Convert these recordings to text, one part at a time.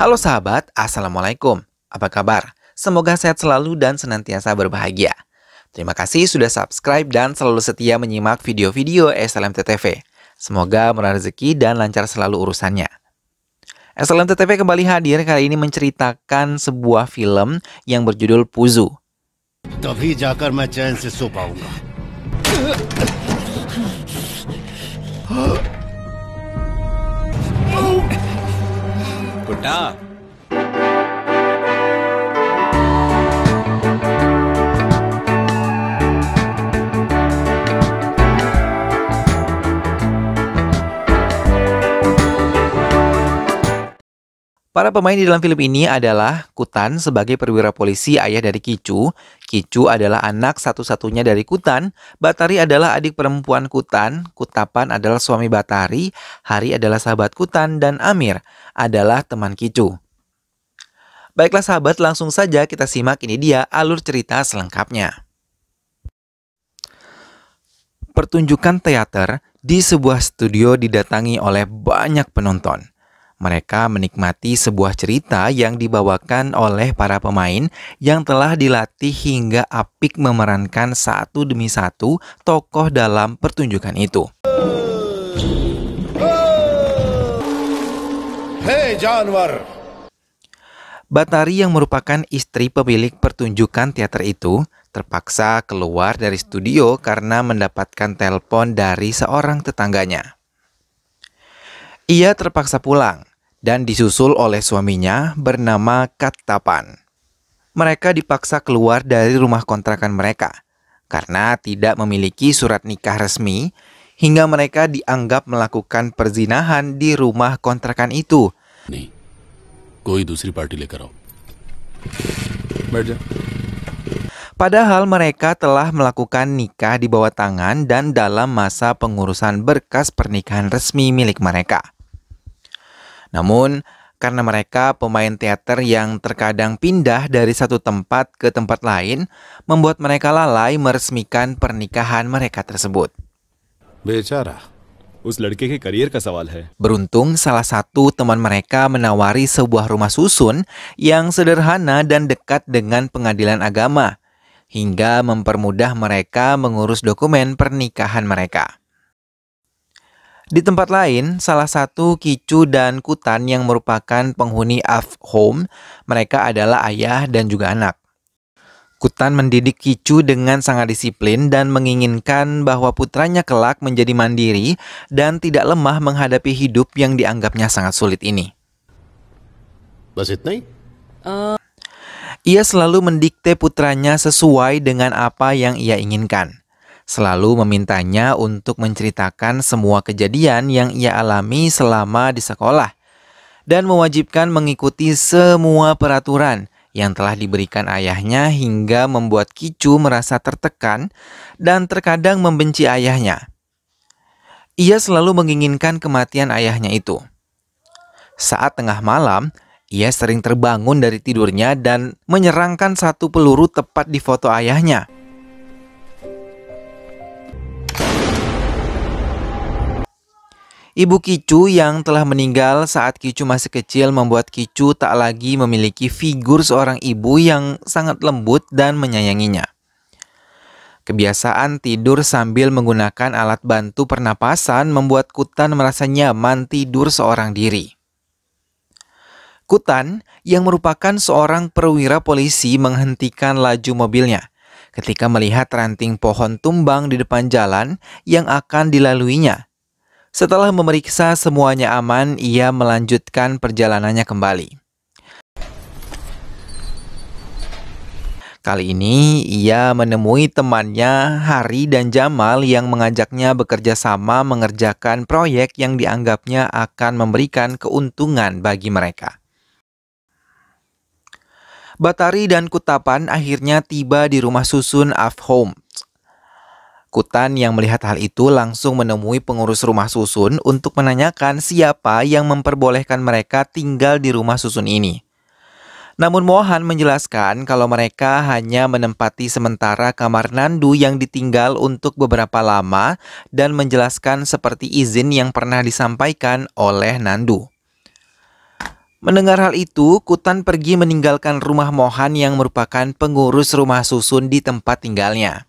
Halo sahabat, Assalamualaikum. Apa kabar? Semoga sehat selalu dan senantiasa berbahagia. Terima kasih sudah subscribe dan selalu setia menyimak video-video SLMTTV. Semoga murah rezeki dan lancar selalu urusannya. SLMTTV kembali hadir kali ini menceritakan sebuah film yang berjudul Puzu. Tapi jakar मैं चैन बेटा Para pemain di dalam film ini adalah Kutan sebagai perwira polisi ayah dari Kicu, Kicu adalah anak satu-satunya dari Kutan, Batari adalah adik perempuan Kutan, Kutapan adalah suami Batari, Hari adalah sahabat Kutan, dan Amir adalah teman Kicu. Baiklah sahabat, langsung saja kita simak ini dia alur cerita selengkapnya. Pertunjukan teater di sebuah studio didatangi oleh banyak penonton. Mereka menikmati sebuah cerita yang dibawakan oleh para pemain yang telah dilatih hingga apik memerankan satu demi satu tokoh dalam pertunjukan itu. Hey, Janwar! Batari yang merupakan istri pemilik pertunjukan teater itu terpaksa keluar dari studio karena mendapatkan telepon dari seorang tetangganya. Ia terpaksa pulang dan disusul oleh suaminya bernama Katapan. Mereka dipaksa keluar dari rumah kontrakan mereka karena tidak memiliki surat nikah resmi hingga mereka dianggap melakukan perzinahan di rumah kontrakan itu. Nih, koi dusri party lekar Padahal mereka telah melakukan nikah di bawah tangan dan dalam masa pengurusan berkas pernikahan resmi milik mereka. Namun, karena mereka pemain teater yang terkadang pindah dari satu tempat ke tempat lain, membuat mereka lalai meresmikan pernikahan mereka tersebut. Bicara, Beruntung salah satu teman mereka menawari sebuah rumah susun yang sederhana dan dekat dengan pengadilan agama hingga mempermudah mereka mengurus dokumen pernikahan mereka. Di tempat lain, salah satu Kicu dan Kutan yang merupakan penghuni Af Home, mereka adalah ayah dan juga anak. Kutan mendidik Kicu dengan sangat disiplin dan menginginkan bahwa putranya kelak menjadi mandiri dan tidak lemah menghadapi hidup yang dianggapnya sangat sulit ini. Ia selalu mendikte putranya sesuai dengan apa yang ia inginkan selalu memintanya untuk menceritakan semua kejadian yang ia alami selama di sekolah dan mewajibkan mengikuti semua peraturan yang telah diberikan ayahnya hingga membuat Kicu merasa tertekan dan terkadang membenci ayahnya. Ia selalu menginginkan kematian ayahnya itu. Saat tengah malam, ia sering terbangun dari tidurnya dan menyerangkan satu peluru tepat di foto ayahnya. Ibu Kicu yang telah meninggal saat Kicu masih kecil membuat Kicu tak lagi memiliki figur seorang ibu yang sangat lembut dan menyayanginya. Kebiasaan tidur sambil menggunakan alat bantu pernapasan membuat Kutan merasa nyaman tidur seorang diri. Kutan, yang merupakan seorang perwira polisi, menghentikan laju mobilnya ketika melihat ranting pohon tumbang di depan jalan yang akan dilaluinya setelah memeriksa semuanya aman, ia melanjutkan perjalanannya kembali. Kali ini ia menemui temannya Hari dan Jamal yang mengajaknya bekerja sama mengerjakan proyek yang dianggapnya akan memberikan keuntungan bagi mereka. Batari dan Kutapan akhirnya tiba di rumah susun Home. Kutan yang melihat hal itu langsung menemui pengurus rumah susun untuk menanyakan siapa yang memperbolehkan mereka tinggal di rumah susun ini. Namun Mohan menjelaskan kalau mereka hanya menempati sementara kamar Nandu yang ditinggal untuk beberapa lama dan menjelaskan seperti izin yang pernah disampaikan oleh Nandu. Mendengar hal itu, Kutan pergi meninggalkan rumah Mohan yang merupakan pengurus rumah susun di tempat tinggalnya.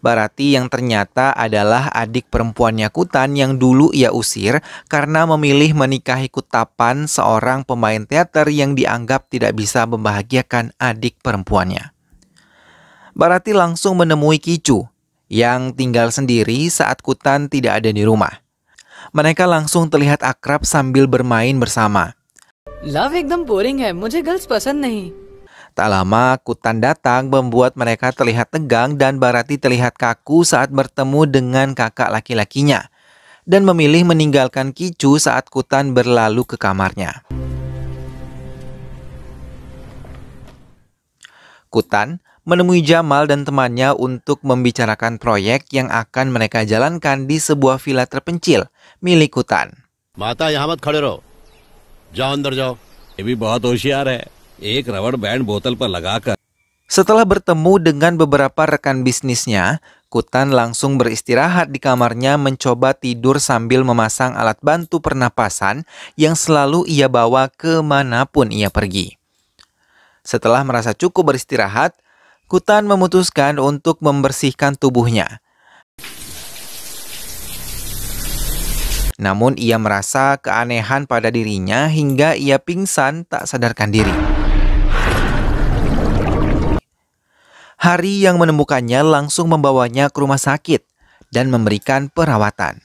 Barati yang ternyata adalah adik perempuannya Kutan yang dulu ia usir karena memilih menikahi Kutapan seorang pemain teater yang dianggap tidak bisa membahagiakan adik perempuannya. Barati langsung menemui Kicu yang tinggal sendiri saat Kutan tidak ada di rumah. Mereka langsung terlihat akrab sambil bermain bersama. Love एकदम boring hai, mujhe girls pasand nahi. Tak lama, Kutan datang membuat mereka terlihat tegang dan Barati terlihat kaku saat bertemu dengan kakak laki-lakinya dan memilih meninggalkan Kicu saat Kutan berlalu ke kamarnya. Kutan menemui Jamal dan temannya untuk membicarakan proyek yang akan mereka jalankan di sebuah villa terpencil milik Kutan. Mata, yang amat खड़े Jangan terjauh. ini जाओ। ये setelah bertemu dengan beberapa rekan bisnisnya, Kutan langsung beristirahat di kamarnya mencoba tidur sambil memasang alat bantu pernapasan yang selalu ia bawa kemanapun ia pergi. Setelah merasa cukup beristirahat, Kutan memutuskan untuk membersihkan tubuhnya. Namun ia merasa keanehan pada dirinya hingga ia pingsan tak sadarkan diri. Hari yang menemukannya langsung membawanya ke rumah sakit dan memberikan perawatan.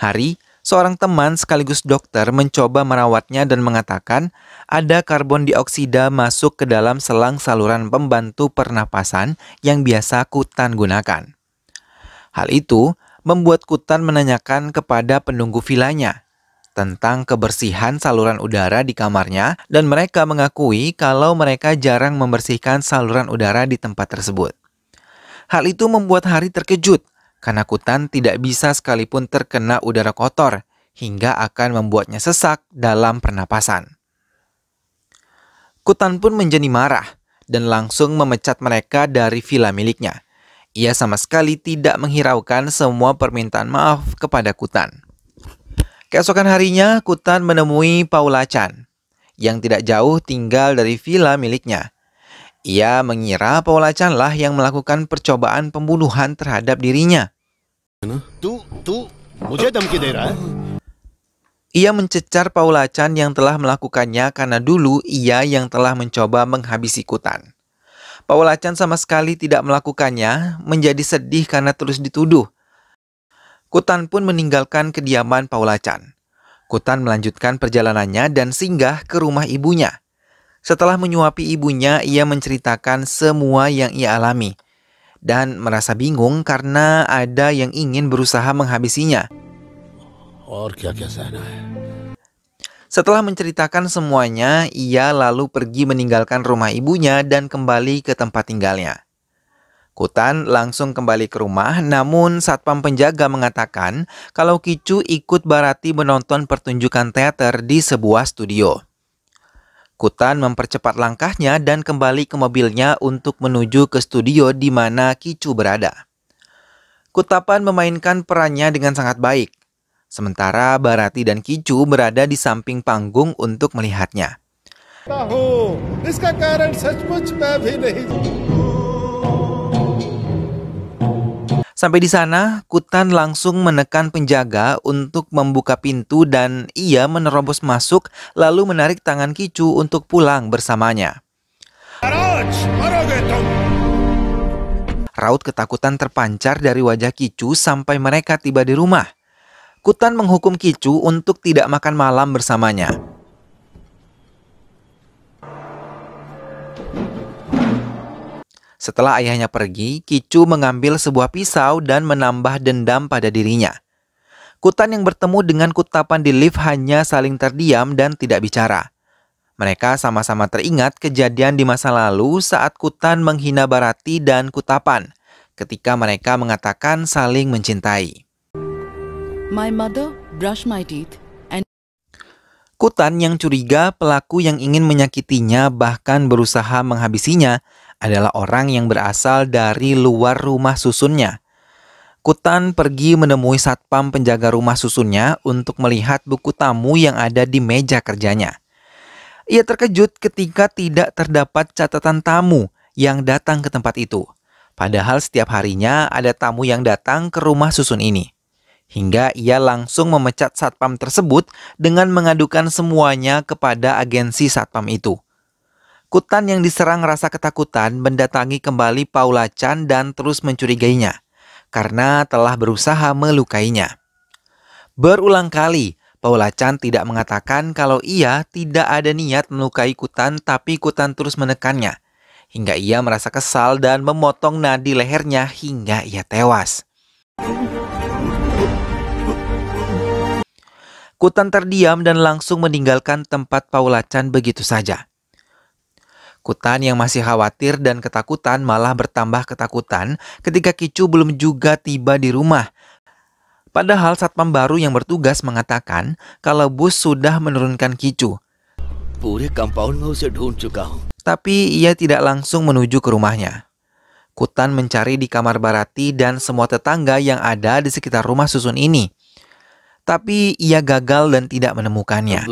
Hari, seorang teman sekaligus dokter mencoba merawatnya dan mengatakan ada karbon dioksida masuk ke dalam selang saluran pembantu pernapasan yang biasa Kutan gunakan. Hal itu membuat Kutan menanyakan kepada penunggu vilanya tentang kebersihan saluran udara di kamarnya dan mereka mengakui kalau mereka jarang membersihkan saluran udara di tempat tersebut. Hal itu membuat Hari terkejut karena Kutan tidak bisa sekalipun terkena udara kotor hingga akan membuatnya sesak dalam pernapasan. Kutan pun menjadi marah dan langsung memecat mereka dari villa miliknya. Ia sama sekali tidak menghiraukan semua permintaan maaf kepada Kutan. Keesokan harinya, Kutan menemui Paula Chan, yang tidak jauh tinggal dari villa miliknya. Ia mengira Paula Chan lah yang melakukan percobaan pembunuhan terhadap dirinya. Eh? Ia mencecar Paula Chan yang telah melakukannya karena dulu ia yang telah mencoba menghabisi Kutan. Paula Chan sama sekali tidak melakukannya, menjadi sedih karena terus dituduh – Kutan pun meninggalkan kediaman Paula Chan. Kutan melanjutkan perjalanannya dan singgah ke rumah ibunya. Setelah menyuapi ibunya, ia menceritakan semua yang ia alami dan merasa bingung karena ada yang ingin berusaha menghabisinya. Ya. Setelah menceritakan semuanya, ia lalu pergi meninggalkan rumah ibunya dan kembali ke tempat tinggalnya. Kutan langsung kembali ke rumah, namun satpam penjaga mengatakan kalau Kicu ikut Barati menonton pertunjukan teater di sebuah studio. Kutan mempercepat langkahnya dan kembali ke mobilnya untuk menuju ke studio di mana Kicu berada. Kutapan memainkan perannya dengan sangat baik, sementara Barati dan Kicu berada di samping panggung untuk melihatnya. Sampai di sana, Kutan langsung menekan penjaga untuk membuka pintu dan ia menerobos masuk lalu menarik tangan Kicu untuk pulang bersamanya. Raut ketakutan terpancar dari wajah Kicu sampai mereka tiba di rumah. Kutan menghukum Kicu untuk tidak makan malam bersamanya. Setelah ayahnya pergi, Kicu mengambil sebuah pisau dan menambah dendam pada dirinya. Kutan yang bertemu dengan kutapan di lift hanya saling terdiam dan tidak bicara. Mereka sama-sama teringat kejadian di masa lalu saat Kutan menghina Barati dan Kutapan ketika mereka mengatakan saling mencintai. My mother brush my teeth and Kutan yang curiga pelaku yang ingin menyakitinya bahkan berusaha menghabisinya adalah orang yang berasal dari luar rumah susunnya. Kutan pergi menemui satpam penjaga rumah susunnya untuk melihat buku tamu yang ada di meja kerjanya. Ia terkejut ketika tidak terdapat catatan tamu yang datang ke tempat itu. Padahal setiap harinya ada tamu yang datang ke rumah susun ini. Hingga ia langsung memecat satpam tersebut dengan mengadukan semuanya kepada agensi satpam itu. Kutan yang diserang rasa ketakutan mendatangi kembali Paula Chan dan terus mencurigainya karena telah berusaha melukainya. Berulang kali, Paula Chan tidak mengatakan kalau ia tidak ada niat melukai Kutan tapi Kutan terus menekannya. Hingga ia merasa kesal dan memotong nadi lehernya hingga ia tewas. Kutan terdiam dan langsung meninggalkan tempat Paula Chan begitu saja. Kutan yang masih khawatir dan ketakutan malah bertambah ketakutan ketika Kicu belum juga tiba di rumah. Padahal satpam baru yang bertugas mengatakan kalau bus sudah menurunkan Kicu. Tapi ia tidak langsung menuju ke rumahnya. Kutan mencari di kamar Barati dan semua tetangga yang ada di sekitar rumah susun ini. Tapi ia gagal dan tidak menemukannya.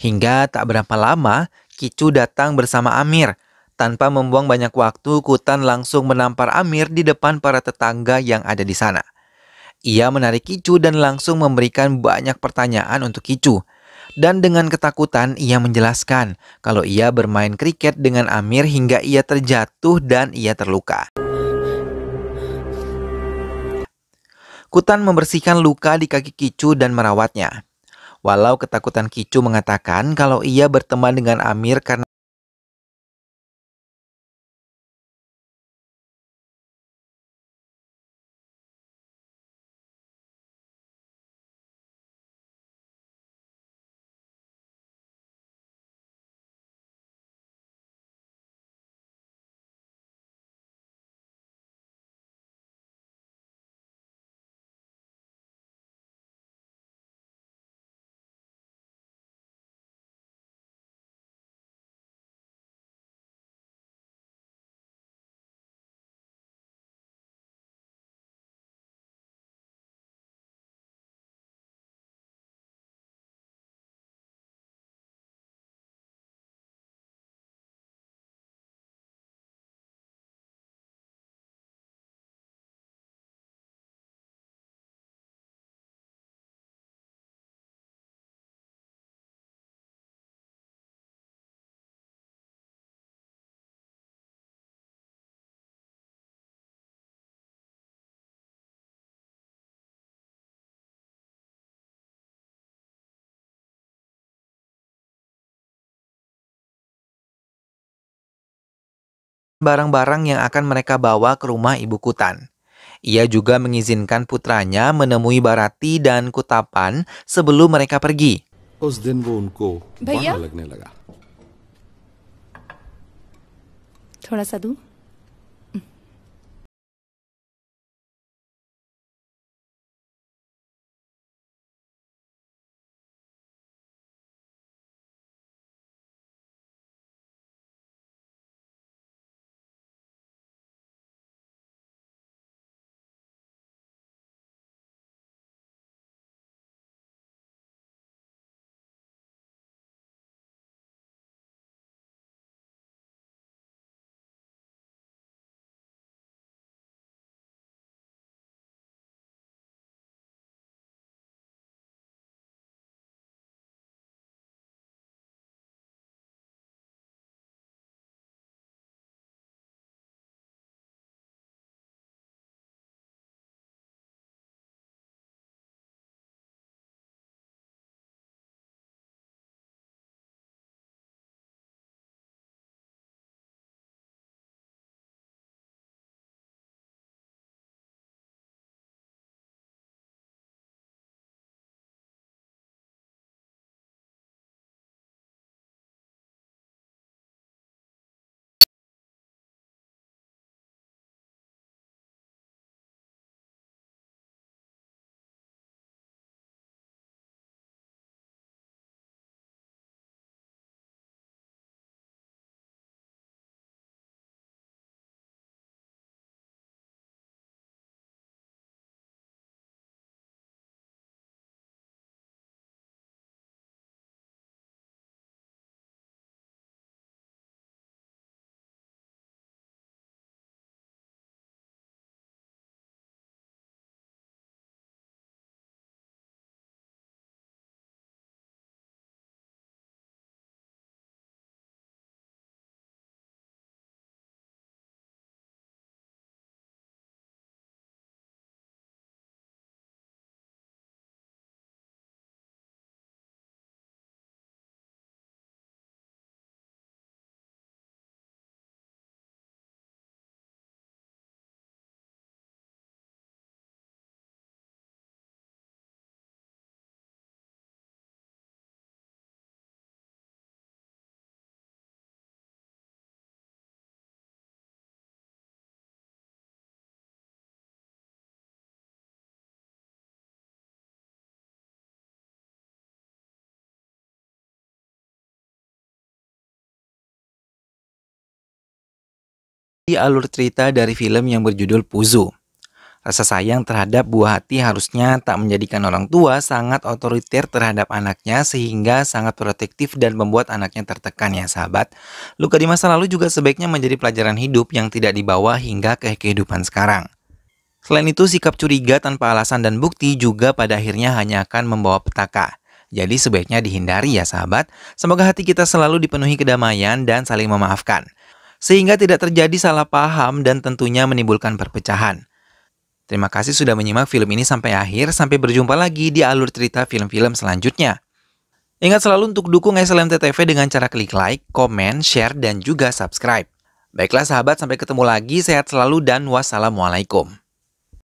Hingga tak berapa lama, Kicu datang bersama Amir. Tanpa membuang banyak waktu, Kutan langsung menampar Amir di depan para tetangga yang ada di sana. Ia menarik Kicu dan langsung memberikan banyak pertanyaan untuk Kicu. Dan dengan ketakutan ia menjelaskan kalau ia bermain kriket dengan Amir hingga ia terjatuh dan ia terluka. Kutan membersihkan luka di kaki Kicu dan merawatnya. Walau ketakutan Kicu mengatakan kalau ia berteman dengan Amir karena barang-barang yang akan mereka bawa ke rumah Ibu Kutan. Ia juga mengizinkan putranya menemui Barati dan Kutapan sebelum mereka pergi. उस alur cerita dari film yang berjudul Puzu. Rasa sayang terhadap buah hati harusnya tak menjadikan orang tua sangat otoriter terhadap anaknya sehingga sangat protektif dan membuat anaknya tertekan ya sahabat. Luka di masa lalu juga sebaiknya menjadi pelajaran hidup yang tidak dibawa hingga ke kehidupan sekarang. Selain itu sikap curiga tanpa alasan dan bukti juga pada akhirnya hanya akan membawa petaka. Jadi sebaiknya dihindari ya sahabat. Semoga hati kita selalu dipenuhi kedamaian dan saling memaafkan sehingga tidak terjadi salah paham dan tentunya menimbulkan perpecahan. Terima kasih sudah menyimak film ini sampai akhir, sampai berjumpa lagi di alur cerita film-film selanjutnya. Ingat selalu untuk dukung TV dengan cara klik like, komen, share, dan juga subscribe. Baiklah sahabat, sampai ketemu lagi, sehat selalu dan wassalamualaikum.